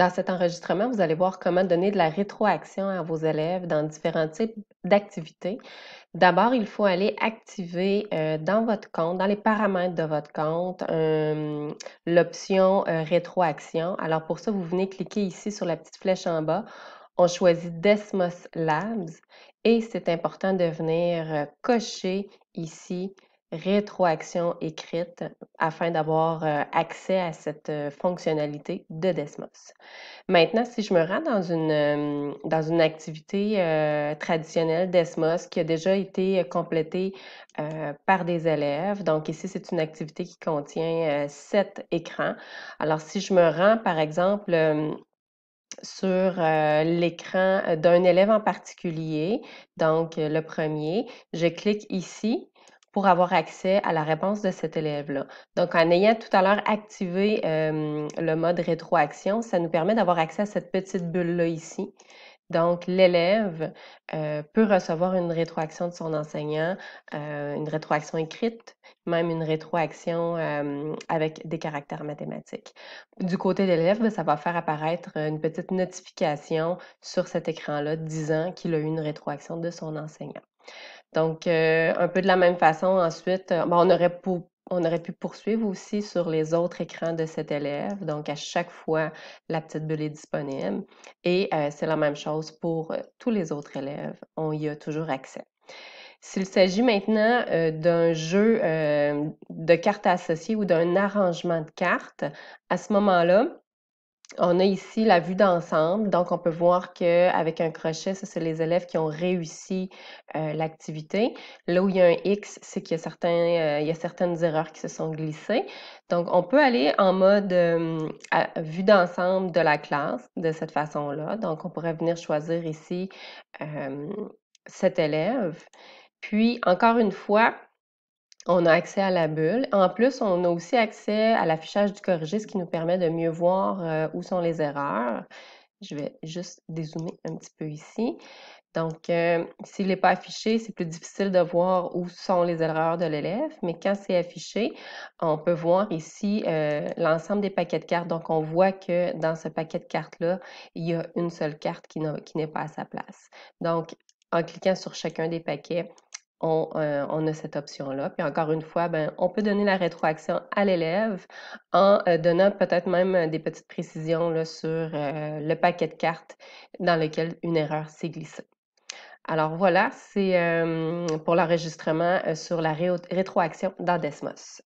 Dans cet enregistrement, vous allez voir comment donner de la rétroaction à vos élèves dans différents types d'activités. D'abord, il faut aller activer euh, dans votre compte, dans les paramètres de votre compte, l'option euh, rétroaction. Alors pour ça, vous venez cliquer ici sur la petite flèche en bas. On choisit Desmos Labs et c'est important de venir euh, cocher ici rétroaction écrite afin d'avoir euh, accès à cette euh, fonctionnalité de Desmos. Maintenant, si je me rends dans une, euh, dans une activité traditionnelle Desmos qui a déjà été complétée par des élèves, donc ici, c'est une activité qui contient sept écrans. Alors, si je me rends, par exemple, sur l'écran d'un élève en particulier, donc le premier. Je clique ici pour avoir accès à la réponse de cet élève-là. Donc, en ayant tout à l'heure activé le mode rétroaction, ça nous permet d'avoir accès à cette petite bulle-là ici. Donc, l'élève euh, peut recevoir une rétroaction de son enseignant, euh, une rétroaction écrite, même une rétroaction avec des caractères mathématiques. Du côté de l'élève, ça va faire apparaître une petite notification sur cet écran-là disant qu'il a eu une rétroaction de son enseignant. Donc, euh, un peu de la même façon, ensuite, euh, ben, on, aurait pu poursuivre aussi sur les autres écrans de cet élève. Donc, à chaque fois, la petite bulle est disponible. Et euh, c'est la même chose pour tous les autres élèves. On y a toujours accès. S'il s'agit maintenant d'un jeu de cartes associées ou d'un arrangement de cartes, à ce moment-là, on a ici la vue d'ensemble, donc on peut voir qu'avec un crochet, ça c'est les élèves qui ont réussi euh, l'activité. Là où il y a un X, c'est qu'il euh, y, a certaines erreurs qui se sont glissées. Donc on peut aller en mode euh, vue d'ensemble de la classe de cette façon-là. Donc on pourrait venir choisir ici cet élève. Puis encore une fois, on a accès à la bulle. En plus, on a aussi accès à l'affichage du corrigé, ce qui nous permet de mieux voir euh, où sont les erreurs. Je vais juste dézoomer un petit peu ici. Donc, euh, s'il n'est pas affiché, c'est plus difficile de voir où sont les erreurs de l'élève, mais quand c'est affiché, on peut voir ici euh, l'ensemble des paquets de cartes. Donc, on voit que dans ce paquet de cartes-là, il y a une seule carte qui n'est pas à sa place. Donc, en cliquant sur chacun des paquets, euh, on, a cette option-là. Puis encore une fois, ben, on peut donner la rétroaction à l'élève en euh, donnant peut-être même euh, des petites précisions sur le paquet de cartes dans lequel une erreur s'est glissée. Alors voilà, c'est pour l'enregistrement sur la rétroaction dans Desmos.